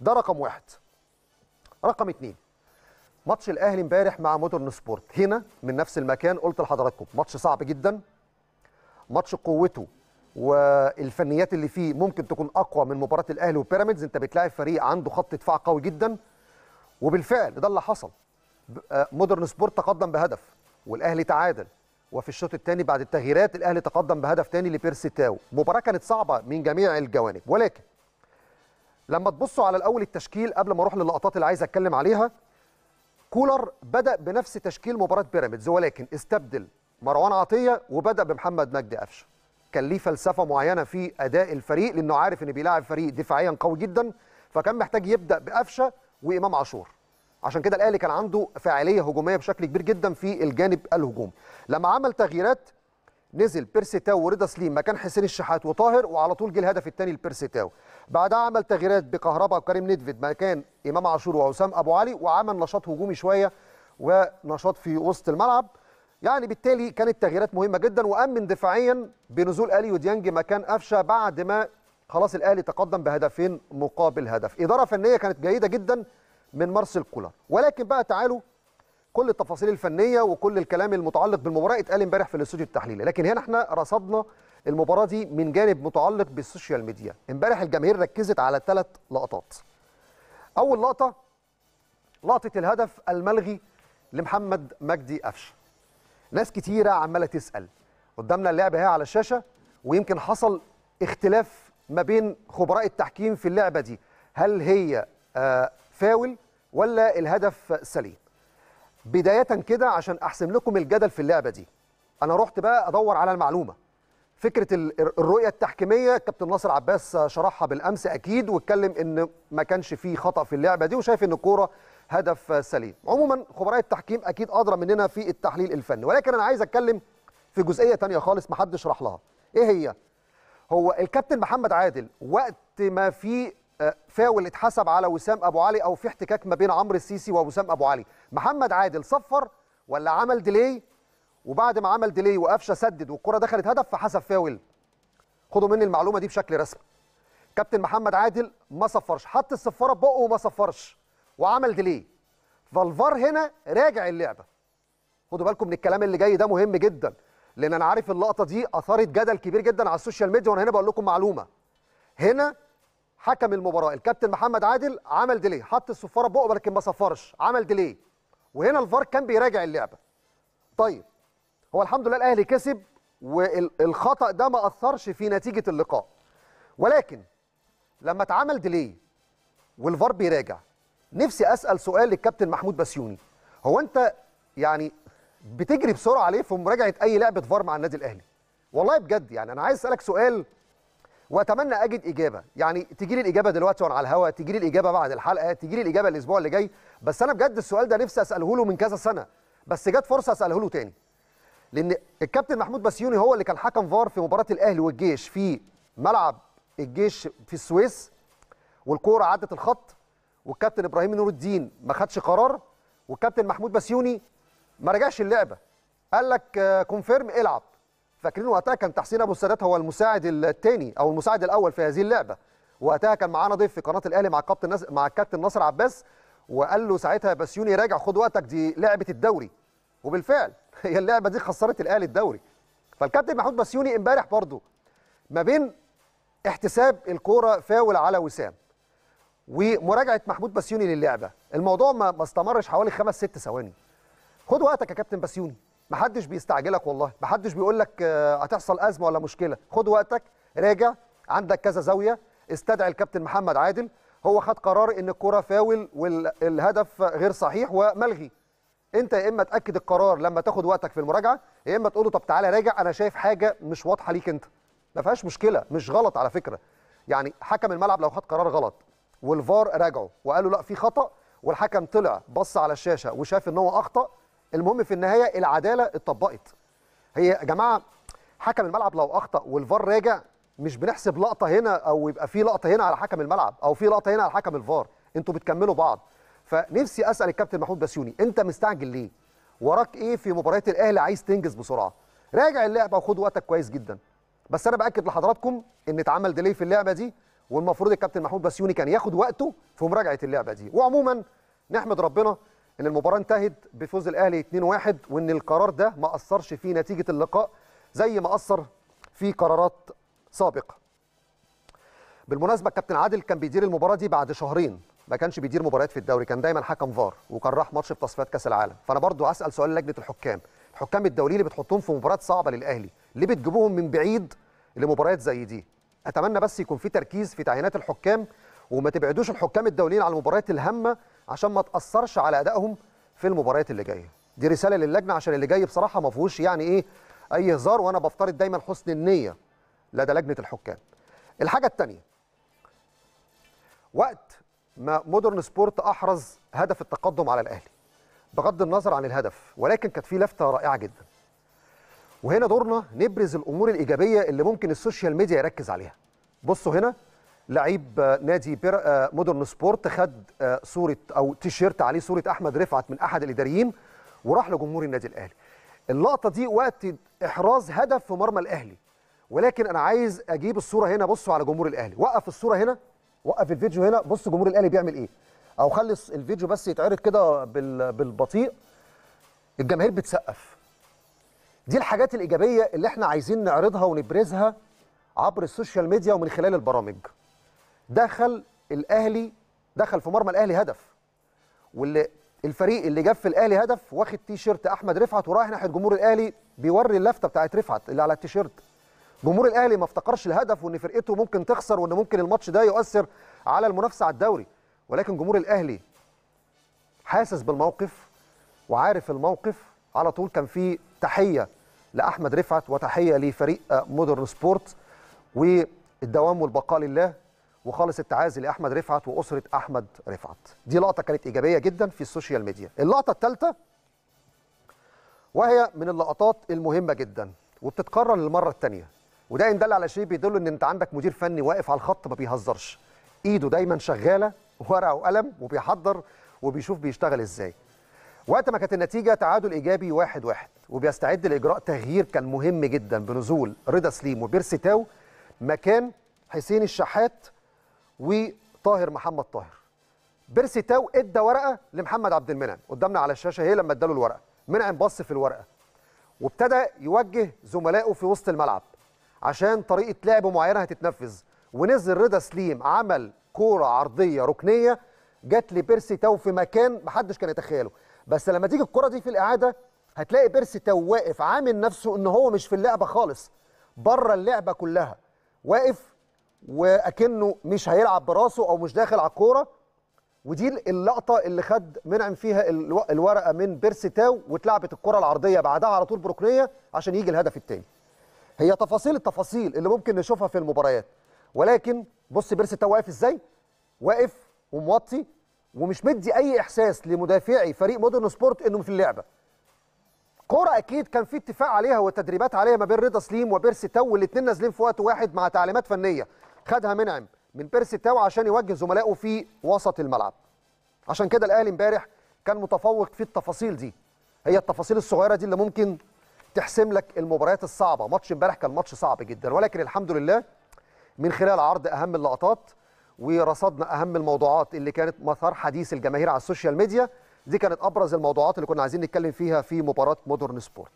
ده رقم واحد رقم اتنين ماتش الاهلي امبارح مع مودرن سبورت هنا من نفس المكان قلت لحضراتكم ماتش صعب جدا ماتش قوته والفنيات اللي فيه ممكن تكون اقوى من مباراه الاهلي وبيراميدز انت بتلاعب فريق عنده خط دفاع قوي جدا وبالفعل ده اللي حصل آه، مودرن سبورت تقدم بهدف والاهلي تعادل وفي الشوط الثاني بعد التغييرات الاهلي تقدم بهدف ثاني لبيرسي تاو مباراه كانت صعبه من جميع الجوانب ولكن لما تبصوا على الاول التشكيل قبل ما اروح للقطات اللي عايز اتكلم عليها كولر بدا بنفس تشكيل مباراه بيراميدز ولكن استبدل مروان عطيه وبدا بمحمد مجدي قفشه كان ليه فلسفه معينه في اداء الفريق لانه عارف ان بيلاعب فريق دفاعيا قوي جدا فكان محتاج يبدا بقفشه وامام عاشور عشان كده الاهلي كان عنده فاعليه هجوميه بشكل كبير جدا في الجانب الهجومي لما عمل تغييرات نزل بيرسيتاو ورضا سليم مكان حسين الشحات وطاهر وعلى طول جه الهدف الثاني لبيرسيتاو بعدها عمل تغييرات بكهربا وكريم ندفيد مكان امام عاشور وعسام ابو علي وعمل نشاط هجومي شويه ونشاط في وسط الملعب يعني بالتالي كانت تغييرات مهمه جدا وامن دفاعيا بنزول الي وديانج مكان قفشه بعد ما خلاص الاهلي تقدم بهدفين مقابل هدف اداره فنيه كانت جيده جدا من مارسيل كولر ولكن بقى تعالوا كل التفاصيل الفنيه وكل الكلام المتعلق بالمباراه اتقال امبارح في الاستوديو التحليلي لكن هنا احنا رصدنا المباراه دي من جانب متعلق بالسوشيال ميديا امبارح الجماهير ركزت على ثلاث لقطات اول لقطه لقطه الهدف الملغي لمحمد مجدي قفشه ناس كتيره عماله تسال قدامنا اللعبه اهي على الشاشه ويمكن حصل اختلاف ما بين خبراء التحكيم في اللعبه دي هل هي آه، فاول ولا الهدف سليم بدايه كده عشان احسم لكم الجدل في اللعبه دي انا رحت بقى ادور على المعلومه فكره الرؤيه التحكيميه كابتن ناصر عباس شرحها بالامس اكيد واتكلم ان ما كانش فيه خطا في اللعبه دي وشايف ان الكوره هدف سليم عموما خبراء التحكيم اكيد ادرى مننا في التحليل الفني ولكن انا عايز اتكلم في جزئيه تانية خالص محدش راح لها ايه هي هو الكابتن محمد عادل وقت ما في آه، فاول اتحسب على وسام ابو علي او في احتكاك ما بين عمرو السيسي ووسام ابو علي محمد عادل صفر ولا عمل ديلي وبعد ما عمل ديلي وقفشه سدد والكره دخلت هدف فحسب فاول خدوا مني المعلومه دي بشكل رسمي كابتن محمد عادل ما صفرش حط الصفاره ببقه وما صفرش وعمل ديلي فالفار هنا راجع اللعبه خدوا بالكم من الكلام اللي جاي ده مهم جدا لان انا عارف اللقطه دي اثارت جدل كبير جدا على السوشيال ميديا وانا هنا بقول لكم معلومه هنا حكم المباراه الكابتن محمد عادل عمل ديلي حط الصفاره بقه لكن ما صفرش عمل ديلي وهنا الفار كان بيراجع اللعبه طيب هو الحمد لله الاهلي كسب والخطا ده ما اثرش في نتيجه اللقاء ولكن لما اتعمل ديلي والفار بيراجع نفسي اسال سؤال للكابتن محمود بسيوني هو انت يعني بتجري بسرعه ليه في مراجعه اي لعبه فار مع النادي الاهلي والله بجد يعني انا عايز اسالك سؤال واتمنى اجد اجابه يعني تجي لي الاجابه دلوقتي وانا على الهواء تجي لي الاجابه بعد الحلقه تجي لي الاجابه الاسبوع اللي جاي بس انا بجد السؤال ده نفسي اساله له من كذا سنه بس جت فرصه اساله له تاني لان الكابتن محمود بسيوني هو اللي كان حكم فار في مباراه الاهلي والجيش في ملعب الجيش في السويس والكوره عدت الخط والكابتن ابراهيم نور الدين ما خدش قرار والكابتن محمود بسيوني ما رجعش اللعبه قال لك كونفيرم آه، العب فاكرين وقتها كان تحسين ابو السادات هو المساعد الثاني او المساعد الاول في هذه اللعبه وقتها كان معانا ضيف في قناه الاهلي مع الكابتن نس... مع الكابتن ناصر عباس وقال له ساعتها بسيوني راجع خد وقتك دي لعبه الدوري وبالفعل هي اللعبه دي خسرت الاهلي الدوري فالكابتن محمود بسيوني امبارح برضه ما بين احتساب الكوره فاول على وسام ومراجعه محمود بسيوني للعبه الموضوع ما استمرش حوالي خمس ست ثواني خد وقتك يا كابتن بسيوني محدش بيستعجلك والله محدش بيقول لك آه، هتحصل ازمه ولا مشكله خد وقتك راجع عندك كذا زاويه استدعي الكابتن محمد عادل هو خد قرار ان الكره فاول والهدف غير صحيح وملغي انت يا اما تاكد القرار لما تاخد وقتك في المراجعه يا اما تقول له طب تعالى راجع انا شايف حاجه مش واضحه ليك انت ما فيهاش مشكله مش غلط على فكره يعني حكم الملعب لو خد قرار غلط والفار راجعه وقال له لا في خطا والحكم طلع بص على الشاشه وشاف ان هو اخطا المهم في النهايه العداله اتطبقت هي يا جماعه حكم الملعب لو اخطا والفار راجع مش بنحسب لقطه هنا او يبقى في لقطه هنا على حكم الملعب او في لقطه هنا على حكم الفار انتوا بتكملوا بعض فنفسي اسال الكابتن محمود بسيوني انت مستعجل ليه وراك ايه في مباريات الاهلي عايز تنجز بسرعه راجع اللعبه وخد وقتك كويس جدا بس انا باكد لحضراتكم ان اتعمل ديلي في اللعبه دي والمفروض الكابتن محمود بسيوني كان ياخد وقته في مراجعه اللعبه دي وعموما نحمد ربنا ان المباراه انتهت بفوز الاهلي 2-1 وان القرار ده ما اثرش في نتيجه اللقاء زي ما اثر في قرارات سابقه. بالمناسبه كابتن عادل كان بيدير المباراه دي بعد شهرين ما كانش بيدير مباريات في الدوري كان دايما حكم فار وكان راح ماتش في تصفيات كاس العالم فانا برضو هسال سؤال لجنه الحكام الحكام الدوليين اللي بتحطهم في مباريات صعبه للاهلي ليه بتجيبوهم من بعيد لمباريات زي دي اتمنى بس يكون في تركيز في تعيينات الحكام وما تبعدوش الحكام الدوليين على المباريات الهامه عشان ما تاثرش على ادائهم في المباريات اللي جايه دي رساله للجنه عشان اللي جاي بصراحه ما فيهوش يعني ايه اي هزار وانا بفترض دايما حسن النيه لدى لجنه الحكام الحاجه الثانيه وقت ما مودرن سبورت احرز هدف التقدم على الاهلي بغض النظر عن الهدف ولكن كانت في لفته رائعه جدا وهنا دورنا نبرز الامور الايجابيه اللي ممكن السوشيال ميديا يركز عليها بصوا هنا لعيب آه، نادي آه، مودرن سبورت خد آه، صوره او تيشيرت عليه صوره احمد رفعت من احد الاداريين وراح لجمهور النادي الاهلي اللقطه دي وقت احراز هدف في مرمى الاهلي ولكن انا عايز اجيب الصوره هنا بصوا على جمهور الاهلي وقف الصوره هنا وقف الفيديو هنا بص جمهور الاهلي بيعمل ايه او خلي الفيديو بس يتعرض كده بالبطيء الجماهير بتسقف دي الحاجات الايجابيه اللي احنا عايزين نعرضها ونبرزها عبر السوشيال ميديا ومن خلال البرامج دخل الاهلي دخل في مرمى الاهلي هدف واللي الفريق اللي جاب في الاهلي هدف واخد تي شيرت احمد رفعت ورايح ناحيه جمهور الاهلي بيوري اللفته بتاعت رفعت اللي على التي شيرت جمهور الاهلي ما افتكرش الهدف وان فرقته ممكن تخسر وان ممكن الماتش ده يؤثر على المنافسه على الدوري ولكن جمهور الاهلي حاسس بالموقف وعارف الموقف على طول كان في تحيه لاحمد رفعت وتحيه لفريق مودرن سبورت والدوام والبقاء لله وخالص التعازي لاحمد رفعت واسره احمد رفعت دي لقطه كانت ايجابيه جدا في السوشيال ميديا اللقطه الثالثه وهي من اللقطات المهمه جدا وبتتكرر للمره الثانيه وده يدل على شيء بيدل ان انت عندك مدير فني واقف على الخط ما بيهزرش ايده دايما شغاله ورقه وقلم وبيحضر وبيشوف بيشتغل ازاي وقت ما كانت النتيجه تعادل ايجابي واحد واحد وبيستعد لاجراء تغيير كان مهم جدا بنزول رضا سليم وبيرسي تاو مكان حسين الشحات وطاهر محمد طاهر بيرسي تاو ادى ورقه لمحمد عبد المنعم قدامنا على الشاشه اهي لما اداله الورقه منعم بص في الورقه وابتدى يوجه زملائه في وسط الملعب عشان طريقه لعب معينه هتتنفذ ونزل رضا سليم عمل كوره عرضيه ركنيه جت لبيرسي تاو في مكان محدش كان يتخيله بس لما تيجي الكره دي في الاعاده هتلاقي بيرسي تاو واقف عامل نفسه ان هو مش في اللعبه خالص بره اللعبه كلها واقف واكنه مش هيلعب براسه او مش داخل على الكوره ودي اللقطه اللي خد منعم فيها الورقه من بيرسيتاو واتلعبت الكره العرضيه بعدها على طول بركنيه عشان يجي الهدف الثاني هي تفاصيل التفاصيل اللي ممكن نشوفها في المباريات ولكن بص بيرسيتاو واقف ازاي واقف وموطي ومش مدي اي احساس لمدافعي فريق مودرن سبورت انهم في اللعبه كوره اكيد كان في اتفاق عليها وتدريبات عليها ما بين رضا سليم وبيرسي تو والاثنين نازلين في وقت واحد مع تعليمات فنيه خدها منعم من بيرسي تاو عشان يوجه زملائه في وسط الملعب عشان كده الاهلي امبارح كان متفوق في التفاصيل دي هي التفاصيل الصغيره دي اللي ممكن تحسم لك المباريات الصعبه ماتش امبارح كان ماتش صعب جدا ولكن الحمد لله من خلال عرض اهم اللقطات ورصدنا اهم الموضوعات اللي كانت مثار حديث الجماهير على السوشيال ميديا دي كانت ابرز الموضوعات اللي كنا عايزين نتكلم فيها في مباراه مودرن سبورت